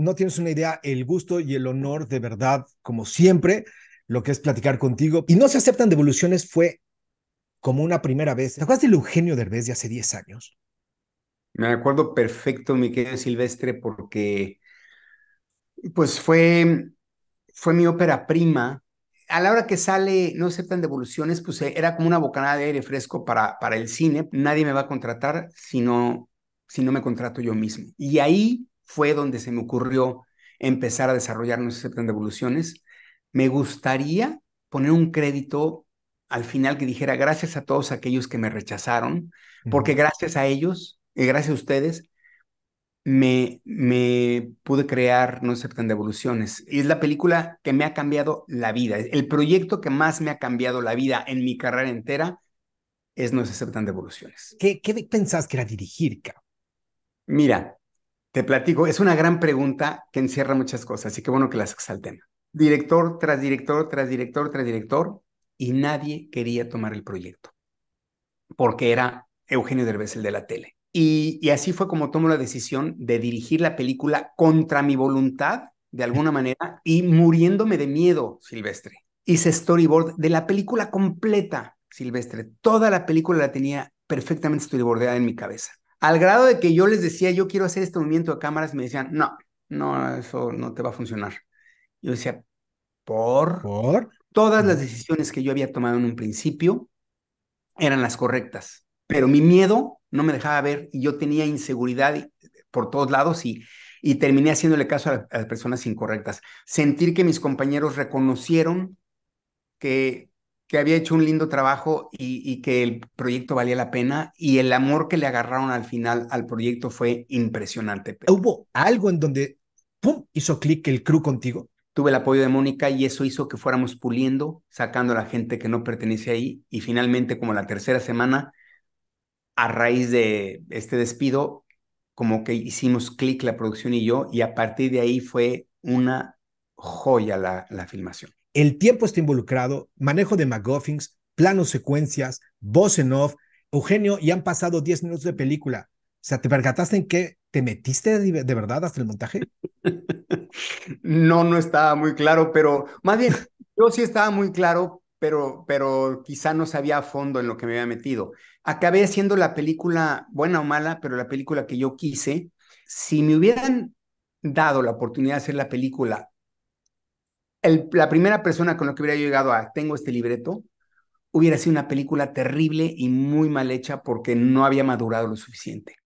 no tienes una idea el gusto y el honor de verdad, como siempre, lo que es platicar contigo. Y no se aceptan devoluciones fue como una primera vez. ¿Te acuerdas del Eugenio Derbez de hace 10 años? Me acuerdo perfecto, mi querido Silvestre, porque pues fue, fue mi ópera prima. A la hora que sale, no aceptan devoluciones, pues eh, era como una bocanada de aire fresco para, para el cine. Nadie me va a contratar si no, si no me contrato yo mismo. Y ahí fue donde se me ocurrió empezar a desarrollar no se de evoluciones. Me gustaría poner un crédito al final que dijera gracias a todos aquellos que me rechazaron, porque gracias a ellos, y eh, gracias a ustedes, me, me pude crear No Se aceptan devoluciones. Y es la película que me ha cambiado la vida. El proyecto que más me ha cambiado la vida en mi carrera entera es No se aceptan devoluciones. ¿Qué, qué pensás que era dirigir, cabrón? Mira, te platico, es una gran pregunta que encierra muchas cosas, así que bueno que las exalten. Director tras director, tras director, tras director, y nadie quería tomar el proyecto, porque era Eugenio Derbez el de la tele. Y, así fue como tomo la decisión de dirigir la película contra mi voluntad, de alguna manera, y muriéndome de miedo, Silvestre. Hice storyboard de la película completa, Silvestre. Toda la película la tenía perfectamente storyboardada en mi cabeza. Al grado de que yo les decía, yo quiero hacer este movimiento de cámaras, me decían, no, no, eso no te va a funcionar. Yo decía, ¿por? ¿Por? Todas las decisiones que yo había tomado en un principio eran las correctas, pero mi miedo no me dejaba ver y yo tenía inseguridad por todos lados y, y terminé haciéndole caso a, a las personas incorrectas. Sentir que mis compañeros reconocieron que que había hecho un lindo trabajo y, que el proyecto valía la pena y el amor que le agarraron al final al proyecto fue impresionante. ¿Hubo algo en donde, hizo clic el crew contigo? Tuve el apoyo de Mónica y eso hizo que fuéramos puliendo, sacando a la gente que no pertenece ahí y finalmente como la tercera semana, a raíz de este despido, como que hicimos clic la producción y yo y a partir de ahí fue una joya la filmación. El tiempo está involucrado, manejo de McGuffins, plano secuencias, voz en off. Eugenio, ya han pasado 10 minutos de película. O sea, ¿te percataste en qué te metiste de, verdad hasta el montaje? No, no estaba muy claro, pero más bien, yo sí estaba muy claro, pero, pero quizá no sabía a fondo en lo que me había metido. Acabé haciendo la película, buena o mala, pero la película que yo quise. Si me hubieran dado la oportunidad de hacer la película la primera persona con la que hubiera llegado a tengo este libreto hubiera sido una película terrible y muy mal hecha porque no había madurado lo suficiente.